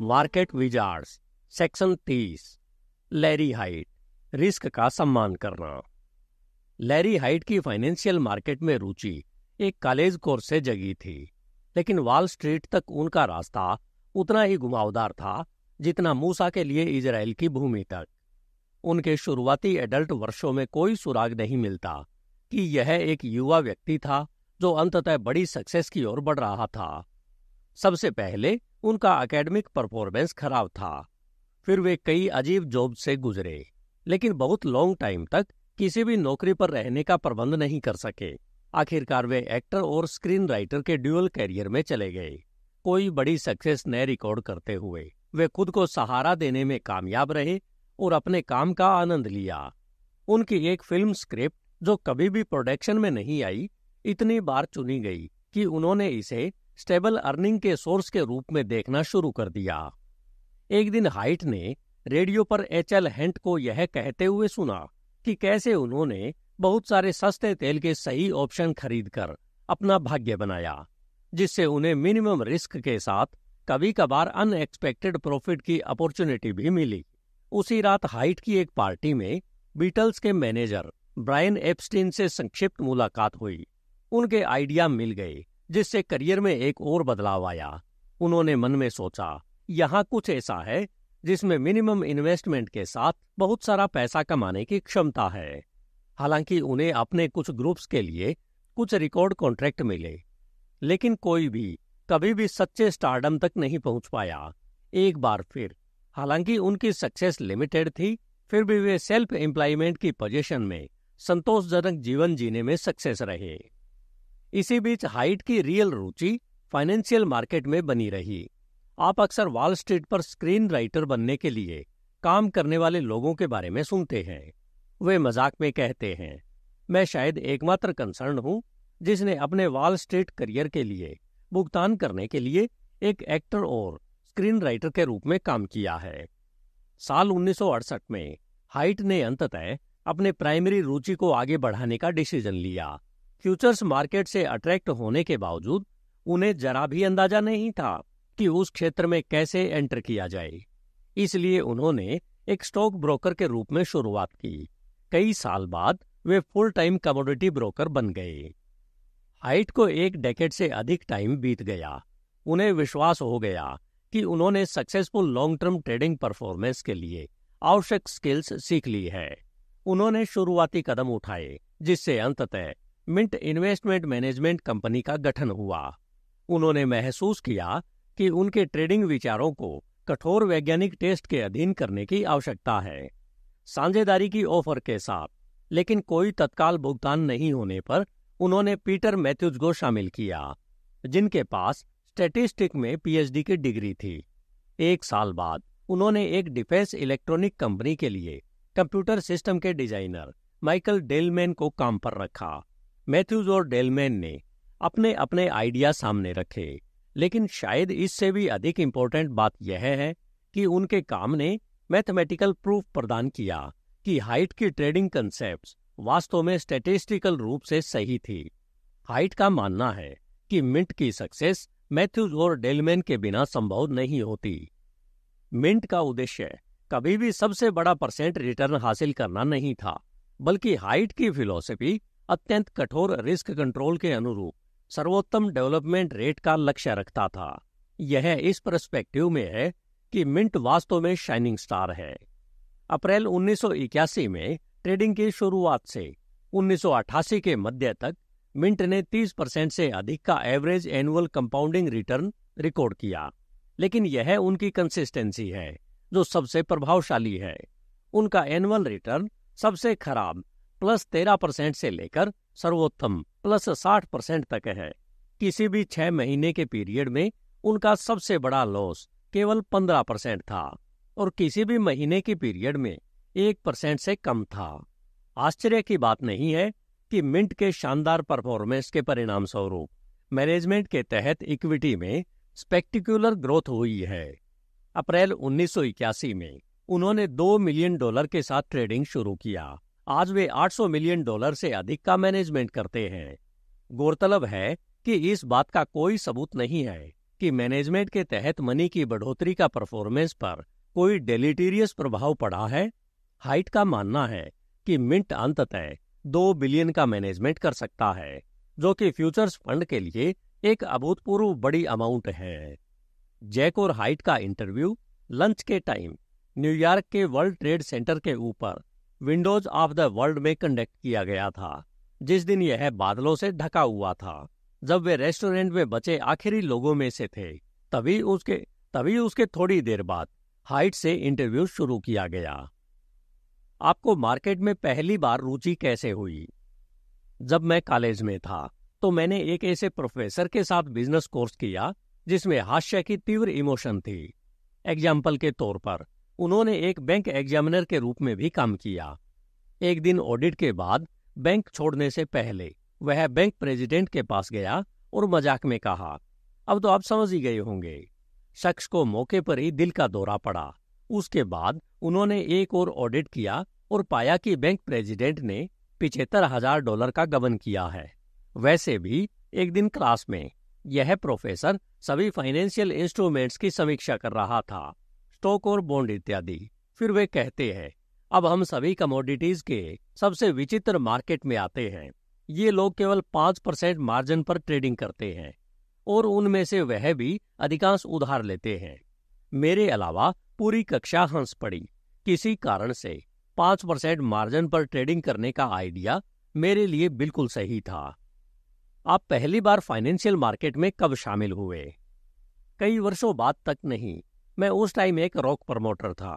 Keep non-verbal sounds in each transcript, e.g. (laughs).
market wizards section तीस Larry Hite risk का सम्मान करना लैरी हाइट की फाइनेंशियल मार्केट में रुचि एक कॉलेज कोर्स से जगी थी लेकिन वॉल स्ट्रीट तक उनका रास्ता उतना ही घुमावदार था जितना मूसा के लिए इजराइल की भूमि तक उनके शुरुआती एडल्ट वर्षों में कोई सुराग नहीं मिलता कि यह एक युवा व्यक्ति था जो अंततः बड़ी सक्सेस की ओर बढ़ रहा था सबसे पहले उनका एकेडमिक परफॉर्मेंस खराब था फिर वे कई अजीब जॉब से गुजरे लेकिन बहुत लॉन्ग टाइम तक किसी भी नौकरी पर रहने का प्रबंध नहीं कर सके आखिरकार वे एक्टर और स्क्रीन राइटर के ड्यूअल कैरियर में चले गए कोई बड़ी सक्सेस न रिकॉर्ड करते हुए वे खुद को सहारा देने में कामयाब रहे और अपने काम का आनंद लिया उनकी एक फिल्म स्क्रिप्ट जो कभी भी प्रोडक्शन में नहीं आई इतनी बार चुनी गई कि उन्होंने इसे स्टेबल अर्निंग के सोर्स के रूप में देखना शुरू कर दिया एक दिन हाइट ने रेडियो पर एच एल हेंट को यह कहते हुए सुना कि कैसे उन्होंने बहुत सारे सस्ते तेल के सही ऑप्शन खरीदकर अपना भाग्य बनाया जिससे उन्हें मिनिमम रिस्क के साथ कभी कभार अनएक्सपेक्टेड प्रॉफिट की अपॉर्चुनिटी भी मिली उसी रात हाइट की एक पार्टी में बीटल्स के मैनेजर ब्रायन एप्स्टीन से संक्षिप्त मुलाकात हुई उनके आइडिया मिल गए जिससे करियर में एक और बदलाव आया उन्होंने मन में सोचा यहाँ कुछ ऐसा है जिसमें मिनिमम इन्वेस्टमेंट के साथ बहुत सारा पैसा कमाने की क्षमता है हालांकि उन्हें अपने कुछ ग्रुप्स के लिए कुछ रिकॉर्ड कॉन्ट्रैक्ट मिले लेकिन कोई भी कभी भी सच्चे स्टार्डम तक नहीं पहुंच पाया एक बार फिर हालांकि उनकी सक्सेस लिमिटेड थी फिर भी वे सेल्फ एम्प्लॉयमेंट की पोजीशन में संतोषजनक जीवन जीने में सक्सेस रहे इसी बीच हाइट की रियल रुचि फाइनेंशियल मार्केट में बनी रही आप अक्सर वॉल स्ट्रीट पर स्क्रीन राइटर बनने के लिए काम करने वाले लोगों के बारे में सुनते हैं वे मजाक में कहते हैं मैं शायद एकमात्र कंसर्न हूं जिसने अपने वॉल स्ट्रीट करियर के लिए भुगतान करने के लिए एक एक्टर और स्क्रीन राइटर के रूप में काम किया है साल उन्नीस में हाइट ने अंततः अपने प्राइमरी रुचि को आगे बढ़ाने का डिसीजन लिया फ्यूचर्स मार्केट से अट्रैक्ट होने के बावजूद उन्हें जरा भी अंदाजा नहीं था कि उस क्षेत्र में कैसे एंटर किया जाए इसलिए उन्होंने एक स्टॉक ब्रोकर के रूप में शुरुआत की कई साल बाद वे फुल टाइम कमोडिटी ब्रोकर बन गए हाइट को एक डेकेट से अधिक टाइम बीत गया उन्हें विश्वास हो गया कि उन्होंने successful long term trading performance के लिए आवश्यक स्किल्स सीख ली है उन्होंने शुरुआती कदम उठाए जिससे अंततः मिंट इन्वेस्टमेंट मैनेजमेंट कंपनी का गठन हुआ उन्होंने महसूस किया कि उनके ट्रेडिंग विचारों को कठोर वैज्ञानिक टेस्ट के अधीन करने की आवश्यकता है साझेदारी की ऑफर के साथ लेकिन कोई तत्काल भुगतान नहीं होने पर उन्होंने पीटर मैथ्यूज को शामिल किया जिनके पास स्टैटिस्टिक में पीएचडी की डिग्री थी एक साल बाद उन्होंने एक डिफेंस इलेक्ट्रॉनिक कंपनी के लिए कंप्यूटर सिस्टम के डिजाइनर माइकल डेलमैन को काम पर रखा मैथ्यूज और डेलमैन ने अपने अपने आइडिया सामने रखे लेकिन शायद इससे भी अधिक इम्पोर्टेंट बात यह है कि उनके काम ने मैथमेटिकल प्रूफ प्रदान किया कि हाइट की ट्रेडिंग कंसेप्ट वास्तव में स्टेटिस्टिकल रूप से सही थी हाइट का मानना है कि मिंट की सक्सेस मैथ्यूज और डेलमैन के बिना संभव नहीं होती मिंट का उद्देश्य कभी भी सबसे बड़ा परसेंट रिटर्न हासिल करना नहीं था बल्कि हाइट की फिलॉसफी अत्यंत कठोर रिस्क कंट्रोल के अनुरूप सर्वोत्तम डेवलपमेंट रेट का लक्ष्य रखता था यह इस परस्पेक्टिव में है कि मिंट वास्तव में शाइनिंग स्टार है अप्रैल 1981 में ट्रेडिंग की शुरुआत से 1988 के मध्य तक मिंट ने 30 परसेंट से अधिक का average annual compounding return record किया लेकिन यह उनकी कंसिस्टेंसी है जो सबसे प्रभावशाली है उनका एनुअल रिटर्न सबसे खराब प्लस तेरह परसेंट से लेकर सर्वोत्तम प्लस साठ परसेंट तक है किसी भी छह महीने के पीरियड में उनका सबसे बड़ा लॉस केवल पंद्रह परसेंट था और किसी भी महीने के पीरियड में एक परसेंट से कम था आश्चर्य की बात नहीं है कि मिंट के शानदार परफॉर्मेंस के परिणाम स्वरूप मैनेजमेंट के तहत इक्विटी में स्पेक्टिकुलर ग्रोथ हुई है अप्रैल 1981 में उन्होंने दो मिलियन डॉलर के साथ ट्रेडिंग शुरू किया आज वे 800 मिलियन डॉलर से अधिक का मैनेजमेंट करते हैं गौरतलब है कि इस बात का कोई सबूत नहीं है कि मैनेजमेंट के तहत मनी की बढ़ोतरी का परफॉर्मेंस पर कोई डेलिटेरियस प्रभाव पड़ा है हाइट का मानना है कि मिंट अंततः दो बिलियन का मैनेजमेंट कर सकता है जो कि फ्यूचर्स फंड के लिए एक अभूतपूर्व बड़ी अमाउंट है जैक और हाइट का इंटरव्यू लंच के टाइम न्यूयॉर्क के वर्ल्ड ट्रेड सेंटर के ऊपर विंडोज ऑफ द वर्ल्ड में कंडक्ट किया गया था जिस दिन यह बादलों से ढका हुआ था जब वे रेस्टोरेंट में बचे आखिरी लोगों में से थे तभी उसके तभी उसके थोड़ी देर बाद हाइट से इंटरव्यू शुरू किया गया आपको मार्केट में पहली बार रुचि कैसे हुई जब मैं कॉलेज में था तो मैंने एक ऐसे प्रोफेसर के साथ बिजनेस कोर्स किया जिसमें हास्य की तीव्र इमोशन थी एग्जाम्पल के तौर पर उन्होंने एक बैंक एग्जामिनर के रूप में भी काम किया एक दिन ऑडिट के बाद बैंक छोड़ने से पहले वह बैंक प्रेसिडेंट के पास गया और मजाक में कहा अब तो आप समझ ही गए होंगे शख्स को मौके पर ही दिल का दौरा पड़ा उसके बाद उन्होंने एक और ऑडिट किया और पाया कि बैंक प्रेसिडेंट ने पिछहत्तर हजार डॉलर का गबन किया है वैसे भी एक दिन क्लास में यह प्रोफेसर सभी फाइनेंशियल इंस्ट्रूमेंट्स की समीक्षा कर रहा था स्टॉक और बॉन्ड इत्यादि फिर वे कहते हैं अब हम सभी कमोडिटीज के सबसे विचित्र मार्केट में आते हैं ये लोग केवल पांच परसेंट मार्जिन पर ट्रेडिंग करते हैं और उनमें से वह भी अधिकांश उधार लेते हैं मेरे अलावा पूरी कक्षा हंस पड़ी किसी कारण से पांच परसेंट मार्जिन पर ट्रेडिंग करने का आइडिया मेरे लिए बिल्कुल सही था आप पहली बार फाइनेंशियल मार्केट में कब शामिल हुए कई वर्षों बाद तक नहीं मैं उस टाइम एक रॉक प्रमोटर था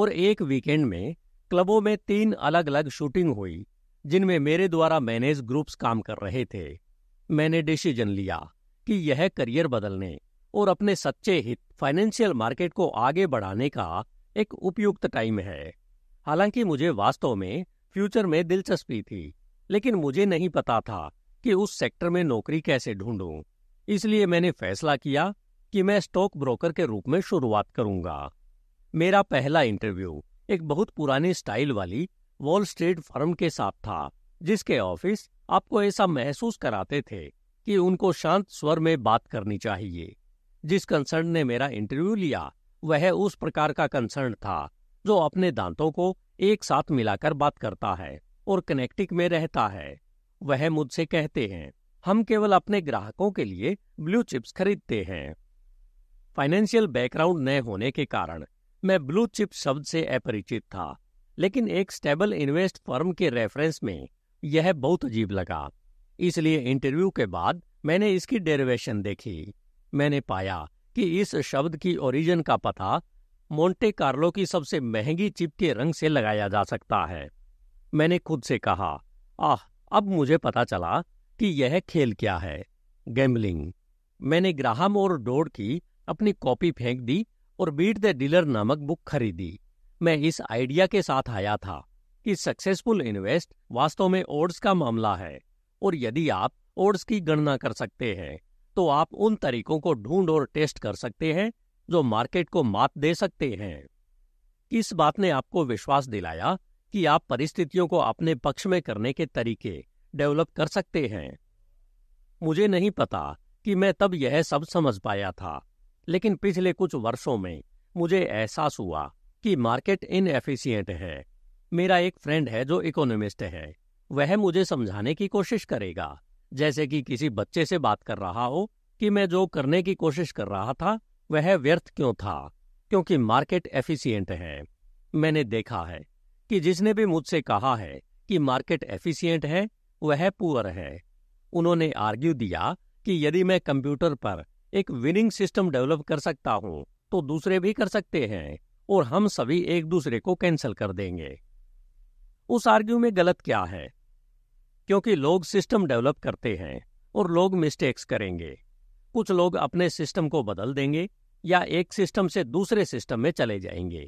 और एक वीकेंड में क्लबों में तीन अलग अलग शूटिंग हुई जिनमें मेरे द्वारा मैनेज ग्रुप्स काम कर रहे थे मैंने डिसीजन लिया कि यह करियर बदलने और अपने सच्चे हित फाइनेंशियल मार्केट को आगे बढ़ाने का एक उपयुक्त टाइम है हालांकि मुझे वास्तव में फ्यूचर में दिलचस्पी थी लेकिन मुझे नहीं पता था कि उस सेक्टर में नौकरी कैसे ढूंढूं इसलिए मैंने फैसला किया कि मैं स्टॉक ब्रोकर के रूप में शुरुआत करूंगा मेरा पहला इंटरव्यू एक बहुत पुरानी स्टाइल वाली वॉल स्ट्रीट फर्म के साथ था जिसके ऑफिस आपको ऐसा महसूस कराते थे कि उनको शांत स्वर में बात करनी चाहिए जिस कंसर्न ने मेरा इंटरव्यू लिया वह उस प्रकार का कंसर्न था जो अपने दांतों को एक साथ मिलाकर बात करता है और कनेक्टिक में रहता है वह मुझसे कहते हैं हम केवल अपने ग्राहकों के लिए ब्लू चिप्स खरीदते हैं फाइनेंशियल बैकग्राउंड न होने के कारण मैं ब्लू चिप शब्द से अपरिचित था लेकिन एक स्टेबल इन्वेस्ट फर्म के रेफरेंस में यह बहुत अजीब लगा इसलिए इंटरव्यू के बाद मैंने इसकी डेरिवेशन देखी मैंने पाया कि इस शब्द की ओरिजिन का पता मोंटे कार्लो की सबसे महंगी चिप के रंग से लगाया जा सकता है मैंने खुद से कहा आह अब मुझे पता चला कि यह खेल क्या है गैम्बलिंग मैंने ग्राहम और डोड की अपनी कॉपी फेंक दी और बीट द डीलर नामक बुक खरीदी मैं इस आइडिया के साथ आया था कि सक्सेसफुल इन्वेस्ट वास्तव में ओड्स का मामला है और यदि आप ओड्स की गणना कर सकते हैं तो आप उन तरीकों को ढूंढ और टेस्ट कर सकते हैं जो मार्केट को मात दे सकते हैं इस बात ने आपको विश्वास दिलाया कि आप परिस्थितियों को अपने पक्ष में करने के तरीके डेवलप कर सकते हैं मुझे नहीं पता कि मैं तब यह सब समझ पाया था लेकिन पिछले कुछ वर्षों में मुझे एहसास हुआ कि मार्केट इनएफिशिएंट है मेरा एक फ्रेंड है जो इकोनॉमिस्ट है वह मुझे समझाने की कोशिश करेगा जैसे कि किसी बच्चे से बात कर रहा हो कि मैं जो करने की कोशिश कर रहा था वह व्यर्थ क्यों था क्योंकि मार्केट एफिशिएंट है मैंने देखा है कि जिसने भी मुझसे कहा है कि मार्केट एफिशिएंट है वह पुअर है उन्होंने आर्ग्यू दिया कि यदि मैं कंप्यूटर पर एक विनिंग सिस्टम डेवलप कर सकता हूं तो दूसरे भी कर सकते हैं और हम सभी एक दूसरे को कैंसिल कर देंगे उस आर्ग्यू में गलत क्या है क्योंकि लोग सिस्टम डेवलप करते हैं और लोग मिस्टेक्स करेंगे कुछ लोग अपने सिस्टम को बदल देंगे या एक सिस्टम से दूसरे सिस्टम में चले जाएंगे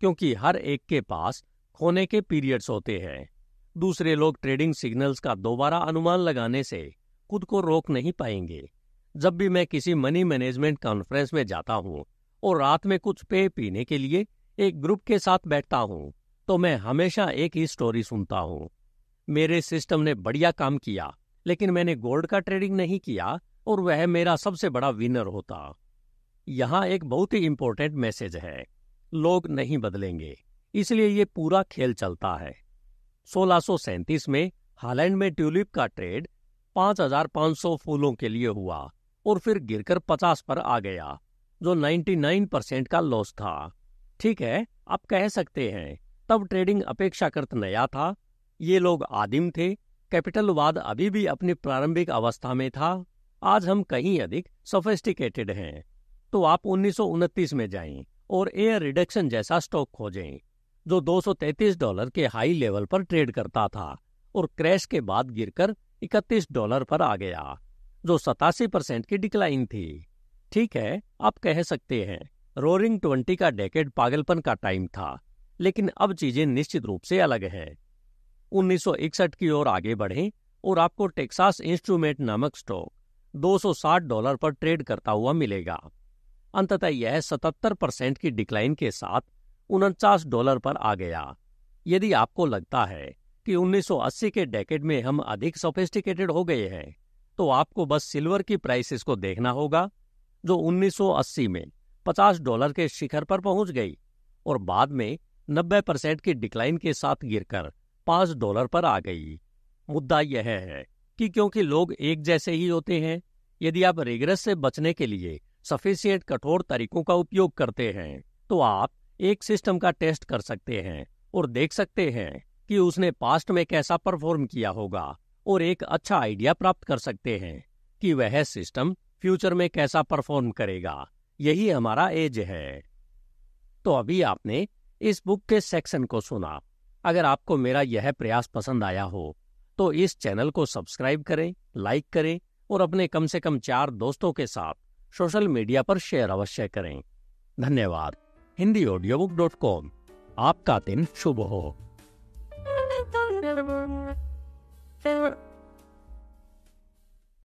क्योंकि हर एक के पास खोने के पीरियड्स होते हैं दूसरे लोग ट्रेडिंग सिग्नल्स का दोबारा अनुमान लगाने से खुद को रोक नहीं पाएंगे जब भी मैं किसी मनी मैनेजमेंट कॉन्फ्रेंस में जाता हूँ और रात में कुछ पेय पीने के लिए एक ग्रुप के साथ बैठता हूँ तो मैं हमेशा एक ही स्टोरी सुनता हूँ मेरे सिस्टम ने बढ़िया काम किया लेकिन मैंने गोल्ड का ट्रेडिंग नहीं किया और वह मेरा सबसे बड़ा विनर होता यहाँ एक बहुत ही इंपॉर्टेंट मैसेज है लोग नहीं बदलेंगे इसलिए ये पूरा खेल चलता है सोलह में हालैंड में ट्यूलिप का ट्रेड 5,500 फूलों के लिए हुआ और फिर गिरकर पचास पर आ गया जो नाइन्टी नाइन परसेंट का लॉस था ठीक है आप कह सकते हैं तब ट्रेडिंग अपेक्षाकृत नया था ये लोग आदिम थे कैपिटलवाद अभी भी अपनी प्रारंभिक अवस्था में था आज हम कहीं अधिक सोफेस्टिकेटेड हैं तो आप उन्नीस में जाएं और एयर रिडक्शन जैसा स्टॉक खोजें जो 233 डॉलर के हाई लेवल पर ट्रेड करता था और क्रैश के बाद गिरकर 31 डॉलर पर आ गया जो सतासी परसेंट की डिक्लाइन थी ठीक है आप कह सकते हैं रोरिंग ट्वेंटी का डेकेड पागलपन का टाइम था लेकिन अब चीजें निश्चित रूप से अलग है 1961 की ओर आगे बढ़ें और आपको टेक्सास इंस्ट्रूमेंट नामक स्टॉक 260 डॉलर पर ट्रेड करता हुआ मिलेगा अंततः यह 77 परसेंट की डिक्लाइन के साथ उनचास डॉलर पर आ गया यदि आपको लगता है कि 1980 के डेकेड में हम अधिक सोफिस्टिकेटेड हो गए हैं तो आपको बस सिल्वर की प्राइसेस को देखना होगा जो 1980 में 50 डॉलर के शिखर पर पहुंच गई और बाद में 90 परसेंट की डिक्लाइन के साथ गिरकर 5 डॉलर पर आ गई मुद्दा यह है कि क्योंकि लोग एक जैसे ही होते हैं यदि आप रिग्रेस से बचने के लिए सफिशियंट कठोर तरीकों का उपयोग करते हैं तो आप एक सिस्टम का टेस्ट कर सकते हैं और देख सकते हैं कि उसने पास्ट में कैसा परफॉर्म किया होगा और एक अच्छा आइडिया प्राप्त कर सकते हैं कि वह सिस्टम फ्यूचर में कैसा परफॉर्म करेगा यही हमारा एज है तो अभी आपने इस बुक के सेक्शन को सुना अगर आपको मेरा यह प्रयास पसंद आया हो तो इस चैनल को सब्सक्राइब करें लाइक करें और अपने कम से कम चार दोस्तों के साथ सोशल मीडिया पर शेयर अवश्य करें धन्यवाद Hindi audio book dot com आपका दिन शुभ हो (laughs) there